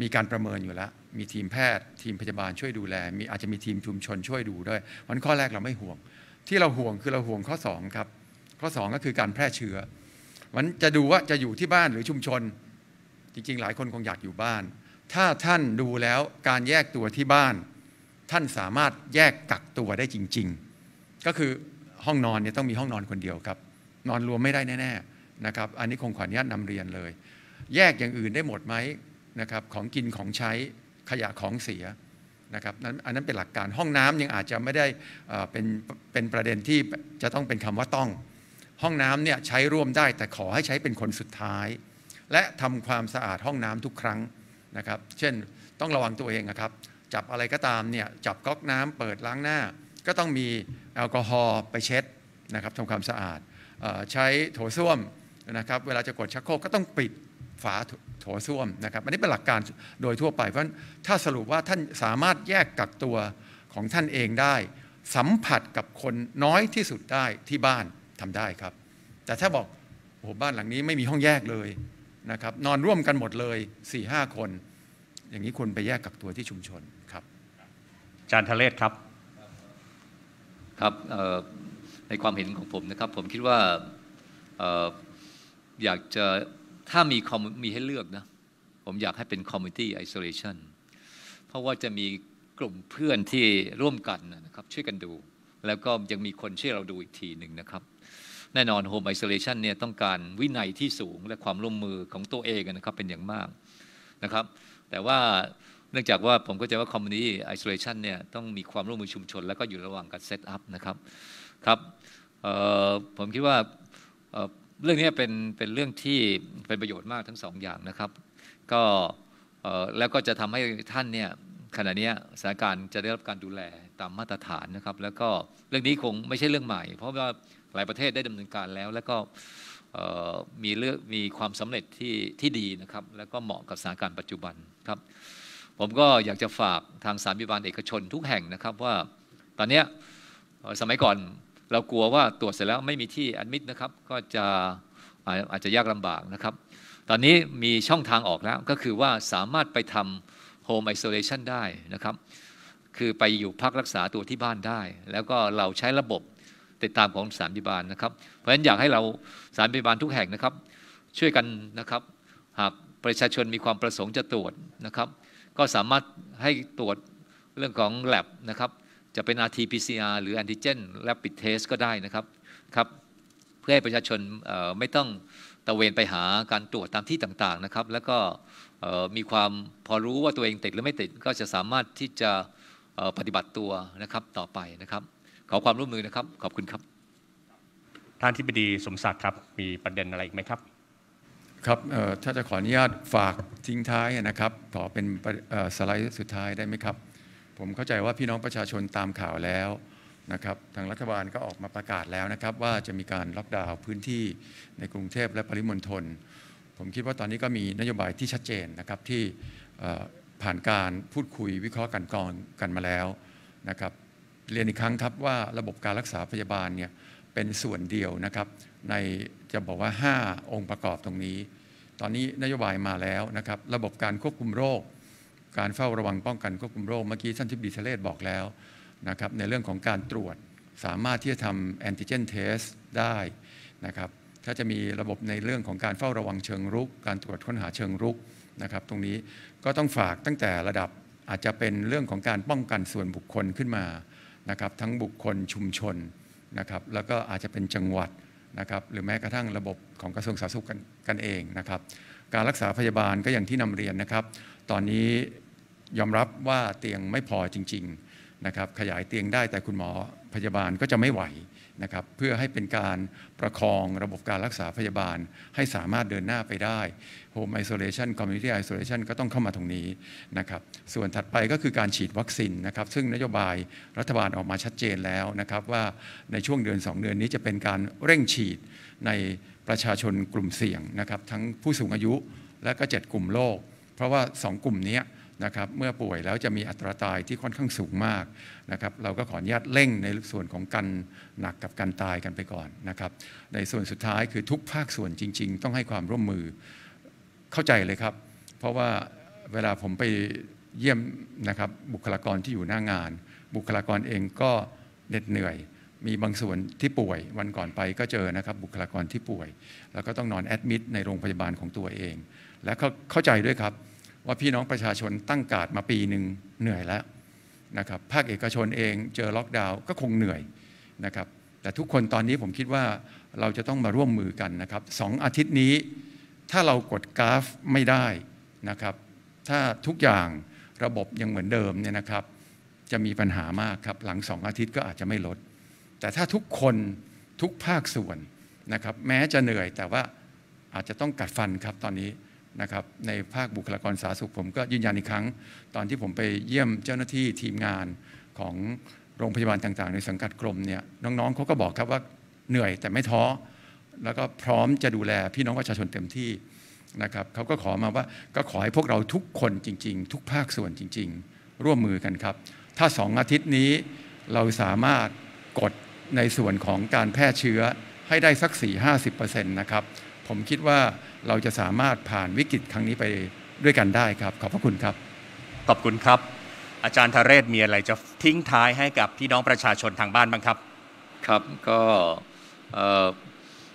B: มีการประเมินอยู่แล้ว มีทีมแพทย์ทีมพยาบาลช่วยดูแลมีอาจจะมีทีมชุมชน ช่วยดูด้วยมันข้อแรกเราไม่ห่วง ที่เราห่วงคือเราห่วงข้อ2ครับข้อ2ก็คือการแพร่เชื้อมันจะดูว่าจะอยู่ที่บ้านหรือชุมชน จริงๆ หลายคนคงอยากอยู่บ้าน ถ้าท่านดูแล้วการแยกตัวที่บ้าน ท่านสามารถแยกกักตัวได้จริง ๆก็คือห้องนอนเนี่ยต้องมีห้องนอนคนเดียวครับ นอนรวมไม่ได้แน่ๆนะครับอันนี้คงขออนุญาตนำเรียนเลย แยกอย่างอื่นได้หมดไหมนะครับของกินของใช้ขยะของเสียนะครับนั้นอันนั้นเป็นหลักการห้องน้ำยังอาจจะไม่ได้เป็นเป็นประเด็นที่จะต้องเป็นคำว่าต้อง ห้องน้ำเนี่ยใช้ร่วมได้ แต่ขอให้ใช้เป็นคนสุดท้าย และทำความสะอาดห้องน้ำทุกครั้งนะครับเช่นต้องระวังตัวเองนะครับจับอะไรก็ตามเนี่ยจับก๊อกน้ำเปิดล้างหน้าก็ต้องมีแอลกอฮอล์ไปเช็ดนะครับทำความสะอาด ใช้โถส้วมนะครับ เวลาจะกดชักโครกก็ต้องปิดฝาโถส้วมนะครับอันนี้เป็นหลักการโดยทั่วไป เพราะถ้าสรุปว่าท่านสามารถแยกกักตัวของท่านเองได้ สัมผัสกับคนน้อยที่สุดได้ที่บ้านทำได้ครับ แต่ถ้าบอกโอ้โหบ้านหลังนี้ไม่มีห้องแยกเลยนะครับนอนร่วมกันหมดเลย4ี่ห้าคน อย่างนี้คุณไปแยกกักตัวที่ชุมชนครับ
C: อาจารย์ทะเลศครับครับในความเห็นของผมนะครับผมคิดว่าอยากจะถ้ามีคอมมีให้เลือกนะ ผมอยากให้เป็น community isolation เพราะว่าจะมีกลุ่มเพื่อนที่ร่วมกันนะครับช่วยกันดู แล้วก็ยังมีคนช่วยเราดูอีกทีหนึ่งนะครับ แน่นอน home isolation เนี่ยต้องการวินัยที่สูงและความร่วมมือของตัวเองนะครับเป็นอย่างมากนะครับ แต่ว่าเนื่องจากว่าผมก็จะว่าคอมมูนิตี้ไอโซเลชันเนี่ยต้องมีความร่วม มือชุมชน แล้วก็อยู่ระหว่างการเซตอัพนะครับครับผมคิดว่าเรื่องนี้เป็นเป็นเรื่องที่เป็นประโยชน์มากทั้งสองอย่างนะครับก็แล้วก็จะทำให้ท่านเนี่ยขณะนี้สถานการณ์จะได้รับการดูแลตามมาตรฐานนะครับ แล้วก็เรื่องนี้คงไม่ใช่เรื่องใหม่ เพราะว่าหลายประเทศได้ดำเนินการแล้ว แล้วก็มีเรื่องมีความสำเร็จที่ที่ดีนะครับ แล้วก็เหมาะกับสถานการณ์ปัจจุบันครับผมก็อยากจะฝากทางสามิาบาลเอกชนทุกแห่งนะครับว่า ตอนนี้สมัยก่อนเรากลัวว่าตรวจเสร็จแล้วไม่มีที่อนุมิดนะครับก็จะอาจจะยากลำบากนะครับ ตอนนี้มีช่องทางออกแล้วก็คือว่าสามารถไปทำโฮมไอโซเลชันได้นะครับ คือไปอยู่พักรักษาตัวที่บ้านได้ แล้วก็เราใช้ระบบติดตามของสามพยาบาลนะครับเพราะฉะนั้นอยากให้เราสามพยาบาลทุกแห่งนะครับช่วยกันนะครับ หากประชาชนมีความประสงค์จะตรวจนะครับก็สามารถให้ตรวจเรื่องของ l a บนะครับจะเป็น RT-PCR หรือ antigen rapid test ก็ได้นะครับครับ เพื่อให้ประชาชนไม่ต้องตะเวนไปหาการตรวจตามที่ต่าง ๆ นะครับ แล้วก็มีความพอรู้ว่าตัวเองติด หรือไม่ติดก็จะสามารถที่จะ
A: ปฏิบัติตัวนะครับต่อไปนะครับ ขอความร่วมมือนะครับ ขอบคุณครับ
B: ท่านที่ปดีสมศักดิ์ครับ มีประเด็นอะไรอีกไหมครับครับถ้าจะขออนุญาตฝากทิ้งท้ายนะครับ ขอเป็นสไลด์สุดท้ายได้ไหมครับ ผมเข้าใจว่าพี่น้องประชาชนตามข่าวแล้วนะครับ ทางรัฐบาลก็ออกมาประกาศแล้วนะครับ ว่าจะมีการล็อกดาวน์พื้นที่ในกรุงเทพและปริมณฑลผมคิดว่าตอนนี้ก็มีนโยบายที่ชัดเจนนะครับที่ผ่านการพูดคุยวิเคราะห์กันกองกันมาแล้วนะครับ เรียนอีกครั้งครับว่าระบบการรักษาพยาบาลเนี่ยเป็นส่วนเดียวนะครับในจะบอกว่า 5 องค์ประกอบตรงนี้ ตอนนี้ นโยบายมาแล้วนะครับ ระบบการควบคุมโรค การเฝ้าระวังป้องกันควบคุมโรคเมื่อกี้ท่านทิบดีเชเลตบอกแล้วนะครับในเรื่องของการตรวจสามารถที่จะทำแอนติเจนเทสได้นะครับถ้าจะมีระบบในเรื่องของการเฝ้าระวังเชิงรุก การตรวจค้นหาเชิงรุกนะครับตรงนี้ก็ต้องฝากตั้งแต่ระดับอาจจะเป็นเรื่องของการป้องกันส่วนบุคคลขึ้นมานะครับทั้งบุคคลชุมชนนะครับแล้วก็อาจจะเป็นจังหวัดนะครับหรือแม้กระทั่งระบบของกระทรวงสาธารณสุขกันเองนะครับการรักษาพยาบาลก็อย่างที่นำเรียนนะครับ ตอนนี้ยอมรับว่าเตียงไม่พอจริงๆนะครับขยายเตียงได้แต่คุณหมอพยาบาลก็จะไม่ไหวนะครับเพื่อให้เป็นการประคองระบบการรักษาพยาบาลให้สามารถเดินหน้าไปได้ Home Isolation Community Isolation ก็ต้องเข้ามาตรงนี้นะครับส่วนถัดไปก็คือการฉีดวัคซีนนะครับซึ่งนโยบายรัฐบาลออกมาชัดเจนแล้วนะครับว่าในช่วงเดือน2 เดือนนี้จะเป็นการเร่งฉีดในประชาชนกลุ่มเสี่ยงนะครับทั้งผู้สูงอายุและก็เจ็ดกลุ่มโรคเพราะว่า 2 กลุ่มนี้นะครับเมื่อป่วยแล้วจะมีอัตราตายที่ค่อนข้างสูงมากนะครับ เราก็ขออนุญาตเร่งในส่วนของการหนักกับการตายกันไปก่อนนะครับ ในส่วนสุดท้ายคือทุกภาคส่วนจริง ๆ ต้องให้ความร่วมมือเข้าใจเลยครับ เพราะว่าเวลาผมไปเยี่ยมนะครับบุคลากรที่อยู่หน้างาน บุคลากรเองก็เหน็ดเหนื่อย มีบางส่วนที่ป่วยวันก่อนไปก็เจอนะครับ บุคลากรที่ป่วยแล้วก็ต้องนอนแอดมิดในโรงพยาบาลของตัวเอง และเข้าใจด้วยครับว่าพี่น้องประชาชนตั้งการมาปีหนึ่งเหนื่อยแล้วนะครับภาคเอกชนเอง เจอล็อกดาวน์ก็คงเหนื่อยนะครับแต่ทุกคนตอนนี้ผมคิดว่าเราจะต้องมาร่วมมือกันนะครับสองอาทิตย์นี้ ถ้าเรากดกราฟไม่ได้นะครับ ถ้าทุกอย่างระบบยังเหมือนเดิมเนี่ยนะครับ จะมีปัญหามากครับ หลังสองอาทิตย์ก็อาจจะไม่ลด แต่ถ้าทุกคนทุกภาคส่วนนะครับแม้จะเหนื่อย แต่ว่าอาจจะต้องกัดฟันครับตอนนี้นะครับในภาคบุคลากรสาธารณสุขผมก็ยืนยันอีกครั้ง ตอนที่ผมไปเยี่ยมเจ้าหน้าที่ทีมงานของโรงพยาบาลต่าง ๆ ในสังกัดกรมเนี่ย น้องๆ เขาก็บอกครับว่าเหนื่อยแต่ไม่ท้อแล้วก็พร้อมจะดูแลพี่น้องประชาชนเต็มที่นะครับเขาก็ขอมาว่าก็ขอให้พวกเราทุกคนจริง ๆ ทุกภาคส่วนจริง ๆ ร่วมมือกันครับ ถ้าสองอาทิตย์นี้เราสามารถกดในส่วนของการแพร่เชื้อให้ได้สัก4-50%นะครับผมคิดว่าเราจะสามารถผ่านวิกฤตครั้งนี้ไปด้วยกันได้ครับขอบพระคุณครับขอบคุณครับ อาจารย์ทะเรศมีอะไรจะ
A: ทิ้งท้ายให้กับพี่น้องประชาชนทางบ้านบ้างครับครับ ก็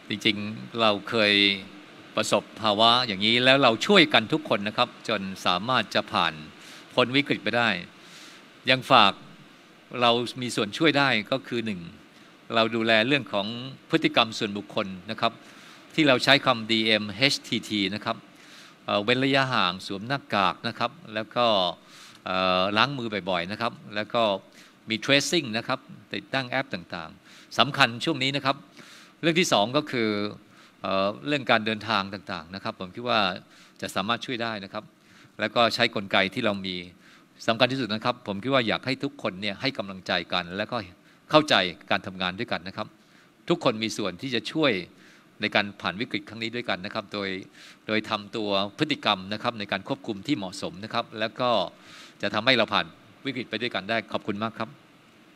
C: จริง ๆเราเคยประสบภาวะอย่างนี้แล้วเราช่วยกันทุกคนนะครับ จนสามารถจะผ่านพ้นวิกฤตไปได้ยังฝากเรามีส่วนช่วยได้ก็คือหนึ่งเราดูแลเรื่องของพฤติกรรมส่วนบุคคลนะครับที่เราใช้คำ DMHTT นะครับเว้นระยะห่างสวมหน้ากากนะครับ แล้วก็ล้างมือบ่อยๆนะครับ แล้วก็มี tracing นะครับติดตั้งแอปต่างๆสำคัญช่วงนี้นะครับ เรื่องที่2ก็คือเรื่องการเดินทางต่างๆนะครับ ผมคิดว่าจะสามารถช่วยได้นะครับ แล้วก็ใช้กลไกที่เรามีสำคัญที่สุดนะครับ ผมคิดว่าอยากให้ทุกคนเนี่ยให้กำลังใจกัน แล้วก็เข้าใจการทำงานด้วยกันนะครับ ทุกคนมีส่วนที่จะช่วยในการผ่านวิกฤตครั้งนี้ด้วยกันนะครับ โดยโดยทำตัวพฤติกรรมน
A: ะครับในการควบคุมที่เหมาะสมนะครับ แล้วก็จะทำให้เราผ่านวิกฤตไปด้วยกันได้ขอบคุณมากครับ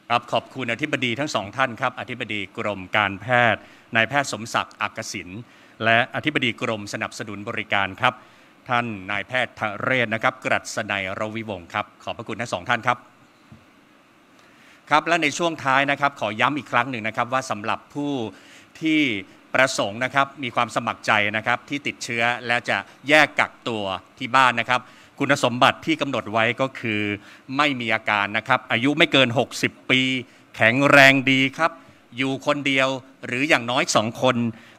A: ครับขอบคุณอธิบดีทั้งสองท่านครับอธิบดีกรมการแพทย์นายแพทย์สมศักดิ์อักศินและอธิบดีกรมสนับสนุนบริการครับ ท่านนายแพทย์ทะเรศนะครับ กรัสนัยรวิวงศ์ครับขอบพระคุณทั้งสองท่านครับ ครับและในช่วงท้ายนะครับ ขอย้ำอีกครั้งหนึ่งนะครับ ว่าสำหรับผู้ที่ประสงค์นะครับมีความสมัครใจนะครับที่ติดเชื้อและจะแยกกักตัวที่บ้านนะครับ คุณสมบัติที่กำหนดไว้ก็คือไม่มีอาการนะครับอายุไม่เกิน 60 ปี แข็งแรงดีครับ อยู่คนเดียวหรืออย่างน้อยสองคน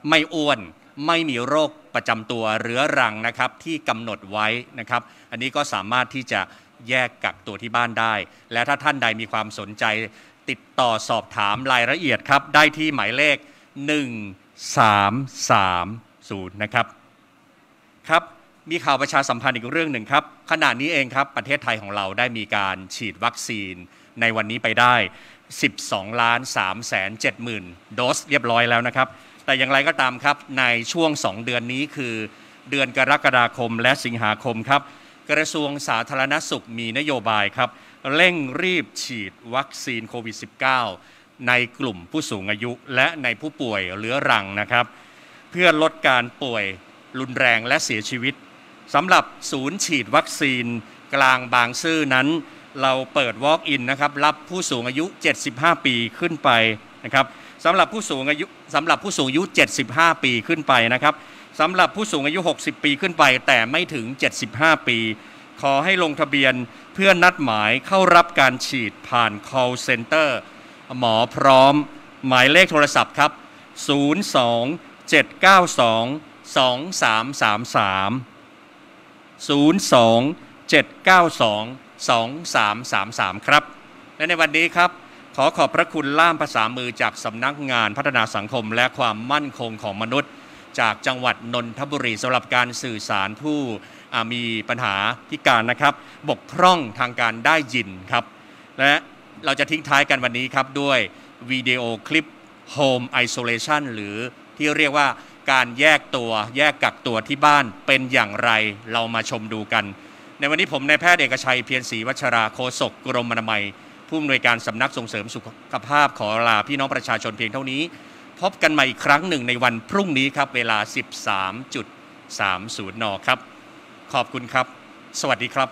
A: ไม่อ้วน ไม่มีโรคประจำตัวเรื้อรังนะครับที่กำหนดไว้นะครับ อันนี้ก็สามารถที่จะแยกกักตัวที่บ้านได้ และถ้าท่านใดมีความสนใจ ติดต่อสอบถามรายละเอียดครับได้ที่หมายเลข 1 330นะครับครับ มีข่าวประชาสัมพันธ์อีกเรื่องหนึ่งครับขณะนี้เองครับ ประเทศไทยของเราได้มีการฉีดวัคซีนในวันนี้ไปได้ 12ล้าน3แสน7หมื่นโดสเรียบร้อยแล้วนะครับ แต่อย่างไรก็ตามครับ ในช่วง 2 เดือนนี้คือเดือนกรกฎาคมและสิงหาคมครับ กระทรวงสาธารณสุขมีนโยบายครับเร่งรีบฉีดวัคซีนโควิด -19 ในกลุ่มผู้สูงอายุและในผู้ป่วยเรื้อรังนะครับเพื่อลดการป่วยรุนแรงและเสียชีวิตสำหรับศูนย์ฉีดวัคซีน กลางบางซื่อนั้น เราเปิด Walk-in นะครับรับผู้สูงอายุ 75 ปีขึ้นไปนะครับสำหรับผู้สูงอายุสำหรับผู้สูงอายุ75 ปีขึ้นไปนะครับสำหรับผู้สูงอายุ 60 ปีขึ้นไป แต่ไม่ถึง 75 ปี ขอให้ลงทะเบียนเพื่อนัดหมายเข้ารับการฉีดผ่าน call center หมอพร้อมหมายเลขโทรศัพท์ครับ 027922333 027922333 ครับ และในวันนี้ครับ ขอขอบพระคุณล่ามภาษามือจากสำนักงานพัฒนาสังคม และความมั่นคงของมนุษย์ จากจังหวัดนนทบุรีสำหรับการสื่อสารผู้มีปัญหาพิการนะครับ บกพร่องทางการได้ยินครับและเราจะทิ้งท้ายกันวันนี้ครับด้วยวิดีโอคลิป Home Isolation หรือที่เรียกว่าการแยกตัวแยกกักตัวที่บ้านเป็นอย่างไรเรามาชมดูกัน ในวันนี้ผมนายแพทย์เอกชัยเพียรศรีวัชราโคศกกรมอนามัย ผู้อำนวยการสำนักส่งเสริมสุขภาพขอลาพี่น้องประชาชนเพียงเท่านี้ พบกันใหม่อีกครั้งหนึ่งในวันพรุ่งนี้ครับ เวลา 13.30 นครับขอบคุณครับ สวัสดีครับ